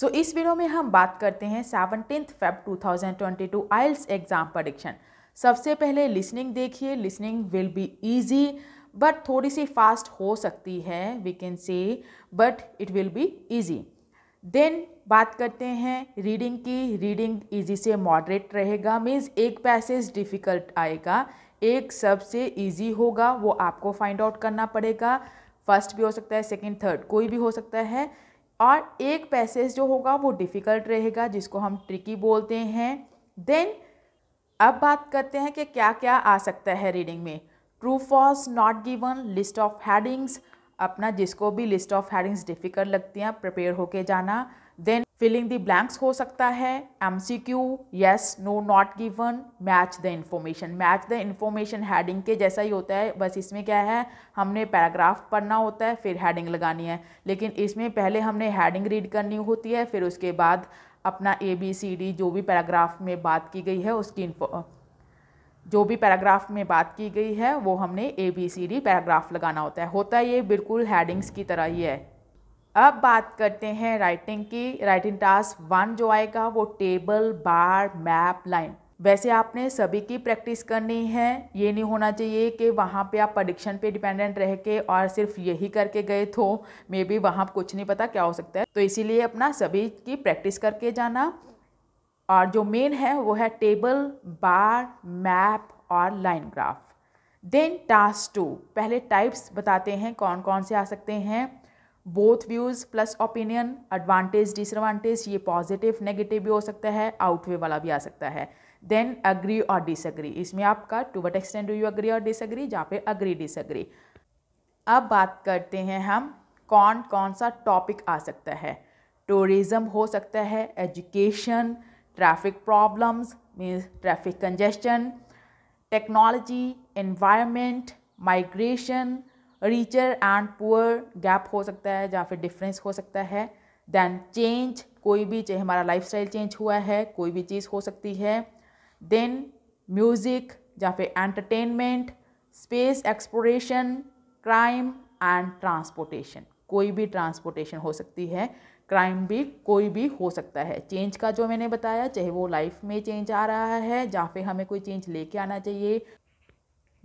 सो so, इस video में हम बात करते हैं seventeen Feb 2022 IELTS exam prediction सबसे पहले लिसनिंग देखिए listening will be easy but थोड़ी सी फास्ट हो सकती है we can say but it will be easy then बात करते हैं रीडिंग की रीडिंग ईजी से मॉडरेट रहेगा मीन्स एक पैसेज डिफ़िकल्ट आएगा एक सबसे ईजी होगा वो आपको फाइंड आउट करना पड़ेगा फर्स्ट भी हो सकता है सेकेंड थर्ड कोई भी हो सकता है और एक पैसेज जो होगा वो डिफ़िकल्ट रहेगा जिसको हम ट्रिकी बोलते हैं देन अब बात करते हैं कि क्या क्या आ सकता है रीडिंग में true false not given list of headings अपना जिसको भी लिस्ट ऑफ हेडिंग्स डिफ़िकल्ट लगती हैं प्रिपेयर होके जाना देन फिलिंग दी ब्लैंक्स हो सकता है M C Q yes no not given match the information match the information heading के जैसा ही होता है बस इसमें क्या है हमने पैराग्राफ पढ़ना होता है फिर हैडिंग लगानी है लेकिन इसमें पहले हमने हैडिंग रीड करनी होती है फिर उसके बाद अपना ए बी सी डी जो भी पैराग्राफ में बात की गई है उसकी इन्फो जो भी पैराग्राफ में बात की गई है वो हमने A B C D paragraph लगाना होता है होता है ये बिल्कुल हैडिंग्स की तरह ही है अब बात करते हैं राइटिंग की राइटिंग टास्क वन जो आएगा वो टेबल बार मैप लाइन वैसे आपने सभी की प्रैक्टिस करनी है ये नहीं होना चाहिए कि वहाँ पे आप परीक्षण पे डिपेंडेंट रह के और सिर्फ यही करके गए तो मे बी वहाँ कुछ नहीं पता क्या हो सकता है तो इसीलिए अपना सभी की प्रैक्टिस करके जाना और जो मेन है वो है टेबल बार मैप और line graph then task two पहले टाइप्स बताते हैं कौन कौन से आ सकते हैं both views plus opinion advantage disadvantage ये पॉजिटिव नेगेटिव भी हो सकता है आउटवे वाला भी आ सकता है देन अग्री और डिसअग्री इसमें आपका to what extent do you agree और डिसअग्री जहाँ पे अग्री डिसअग्री अब बात करते हैं हम कौन कौन सा टॉपिक आ सकता है टूरिज़म हो सकता है education traffic problems means traffic congestion technology environment migration richer and poor gap हो सकता है या फिर डिफरेंस हो सकता है देन चेंज कोई भी चाहे हमारा स्टाइल चेंज हुआ है कोई भी चीज़ हो सकती है देन म्यूज़िक या फिर entertainment space exploration crime and transportation कोई भी ट्रांसपोर्टेशन हो सकती है क्राइम भी कोई भी हो सकता है चेंज का जो मैंने बताया चाहे वो लाइफ में चेंज आ रहा है या फिर हमें कोई चेंज लेके आना चाहिए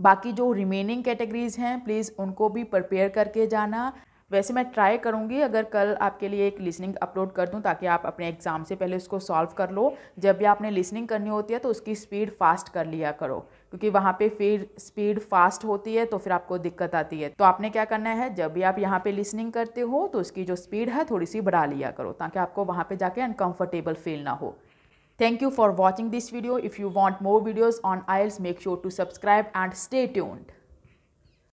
बाकी जो रिमेनिंग कैटेगरीज़ हैं प्लीज़ उनको भी प्रिपेयर करके जाना वैसे मैं ट्राई करूँगी अगर कल आपके लिए एक लिसनिंग अपलोड कर दूँ ताकि आप अपने एग्ज़ाम से पहले उसको सॉल्व कर लो जब भी आपने लिसनिंग करनी होती है तो उसकी स्पीड फास्ट कर लिया करो क्योंकि वहाँ पे फिर स्पीड फास्ट होती है तो फिर आपको दिक्कत आती है तो आपने क्या करना है जब भी आप यहाँ पे लिसनिंग करते हो तो उसकी जो स्पीड है थोड़ी सी बढ़ा लिया करो ताकि आपको वहाँ पर जाके अनकम्फर्टेबल फील ना हो Thank you for watching this video. If you want more videos on IELTS, make sure to subscribe and stay tuned.